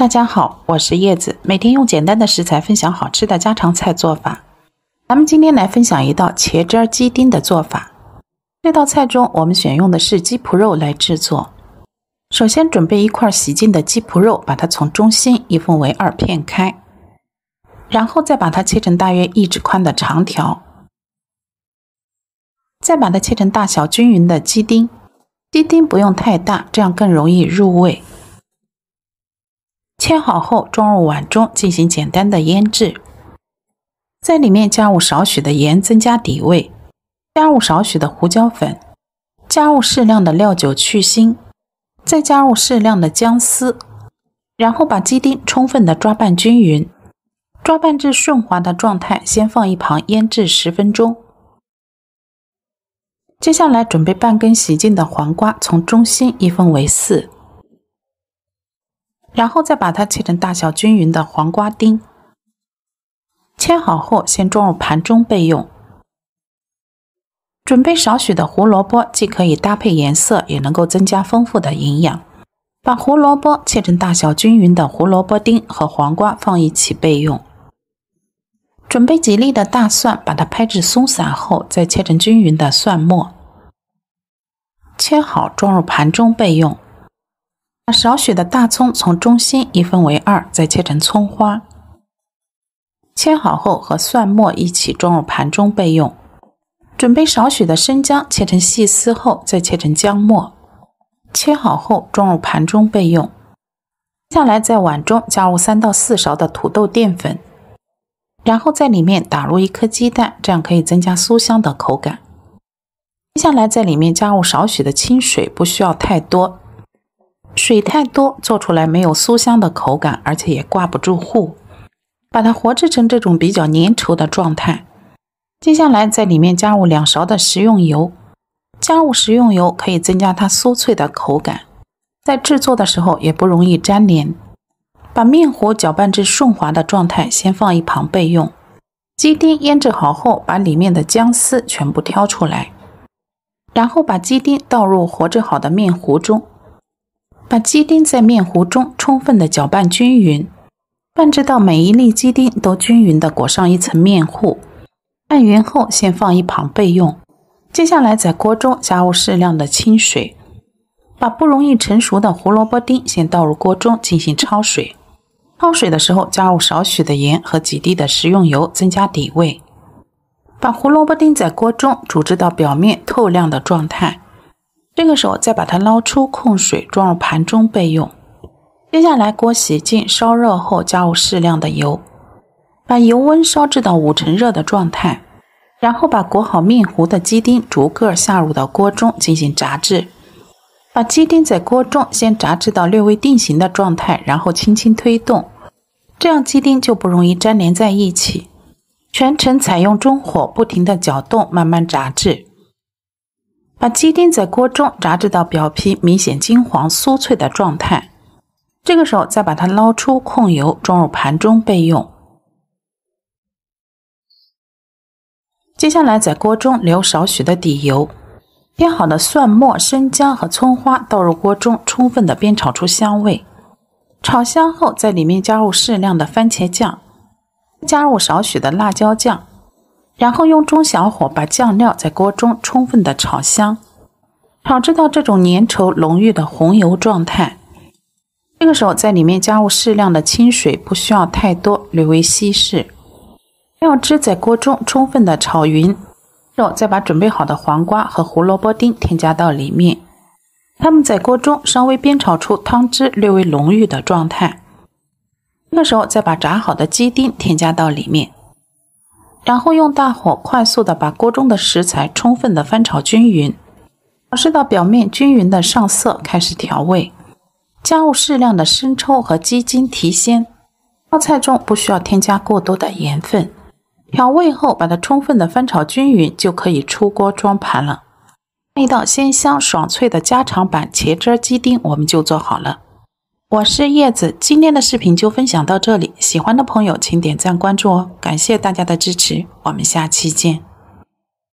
大家好，我是叶子，每天用简单的食材分享好吃的家常菜做法。咱们今天来分享一道茄汁儿鸡丁的做法。这道菜中我们选用的是鸡脯肉来制作。首先准备一块洗净的鸡脯肉，把它从中心一分为二片开，然后再把它切成大约一指宽的长条，再把它切成大小均匀的鸡丁。鸡丁不用太大，这样更容易入味。切好后装入碗中进行简单的腌制，在里面加入少许的盐增加底味，加入少许的胡椒粉，加入适量的料酒去腥，再加入适量的姜丝，然后把鸡丁充分的抓拌均匀，抓拌至顺滑的状态，先放一旁腌制十分钟。接下来准备半根洗净的黄瓜，从中心一分为四。然后再把它切成大小均匀的黄瓜丁，切好后先装入盘中备用。准备少许的胡萝卜，既可以搭配颜色，也能够增加丰富的营养。把胡萝卜切成大小均匀的胡萝卜丁和黄瓜放一起备用。准备几粒的大蒜，把它拍至松散后，再切成均匀的蒜末，切好装入盘中备用。少许的大葱从中心一分为二，再切成葱花。切好后和蒜末一起装入盘中备用。准备少许的生姜，切成细丝后再切成姜末。切好后装入盘中备用。接下来在碗中加入三到四勺的土豆淀粉，然后在里面打入一颗鸡蛋，这样可以增加酥香的口感。接下来在里面加入少许的清水，不需要太多。水太多，做出来没有酥香的口感，而且也挂不住糊。把它和制成这种比较粘稠的状态。接下来在里面加入两勺的食用油，加入食用油可以增加它酥脆的口感，在制作的时候也不容易粘连。把面糊搅拌至顺滑的状态，先放一旁备用。鸡丁腌制好后，把里面的姜丝全部挑出来，然后把鸡丁倒入和制好的面糊中。把鸡丁在面糊中充分的搅拌均匀，拌至到每一粒鸡丁都均匀的裹上一层面糊。拌匀后先放一旁备用。接下来在锅中加入适量的清水，把不容易成熟的胡萝卜丁先倒入锅中进行焯水。焯水的时候加入少许的盐和几滴的食用油，增加底味。把胡萝卜丁在锅中煮至到表面透亮的状态。这个时候再把它捞出控水，装入盘中备用。接下来锅洗净烧热后，加入适量的油，把油温烧至到五成热的状态，然后把裹好面糊的鸡丁逐个下入到锅中进行炸制。把鸡丁在锅中先炸制到略微定型的状态，然后轻轻推动，这样鸡丁就不容易粘连在一起。全程采用中火，不停的搅动，慢慢炸制。把鸡丁在锅中炸至到表皮明显金黄酥脆的状态，这个时候再把它捞出控油，装入盘中备用。接下来在锅中留少许的底油，煸好的蒜末、生姜和葱花倒入锅中，充分的煸炒出香味。炒香后，在里面加入适量的番茄酱，加入少许的辣椒酱。然后用中小火把酱料在锅中充分的炒香，炒制到这种粘稠浓郁的红油状态。这个时候在里面加入适量的清水，不需要太多，略微稀释。料汁在锅中充分的炒匀，肉后再把准备好的黄瓜和胡萝卜丁添加到里面。它们在锅中稍微煸炒出汤汁略微浓郁的状态。这个时候再把炸好的鸡丁添加到里面。然后用大火快速的把锅中的食材充分的翻炒均匀，直到表面均匀的上色，开始调味，加入适量的生抽和鸡精提鲜。泡菜中不需要添加过多的盐分。调味后把它充分的翻炒均匀，就可以出锅装盘了。一道鲜香爽脆的家常版茄汁鸡丁我们就做好了。我是叶子，今天的视频就分享到这里。喜欢的朋友请点赞关注哦，感谢大家的支持，我们下期见。